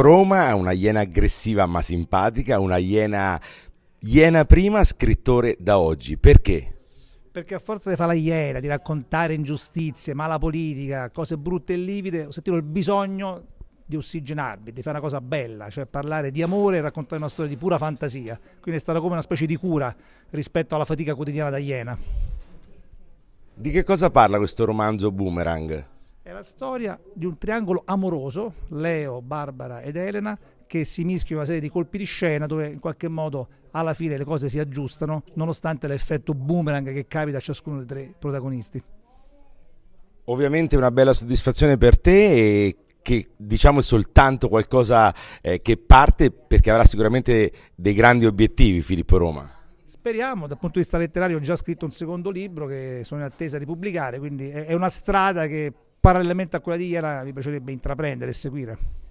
Campo Roma, una iena aggressiva ma simpatica, una iena, iena prima, scrittore da oggi. Perché? Perché a forza di fare la iena, di raccontare ingiustizie, mala politica, cose brutte e livide, ho sentito il bisogno di ossigenarmi, di fare una cosa bella, cioè parlare di amore e raccontare una storia di pura fantasia. Quindi è stata come una specie di cura rispetto alla fatica quotidiana da iena. Di che cosa parla questo romanzo Boomerang? È la storia di un triangolo amoroso, Leo, Barbara ed Elena, che si mischia in una serie di colpi di scena dove in qualche modo alla fine le cose si aggiustano, nonostante l'effetto boomerang che capita a ciascuno dei tre protagonisti. Ovviamente una bella soddisfazione per te e che diciamo è soltanto qualcosa eh, che parte perché avrà sicuramente dei grandi obiettivi Filippo Roma. Speriamo, dal punto di vista letterario ho già scritto un secondo libro che sono in attesa di pubblicare, quindi è una strada che parallelamente a quella di Iera mi piacerebbe intraprendere e seguire?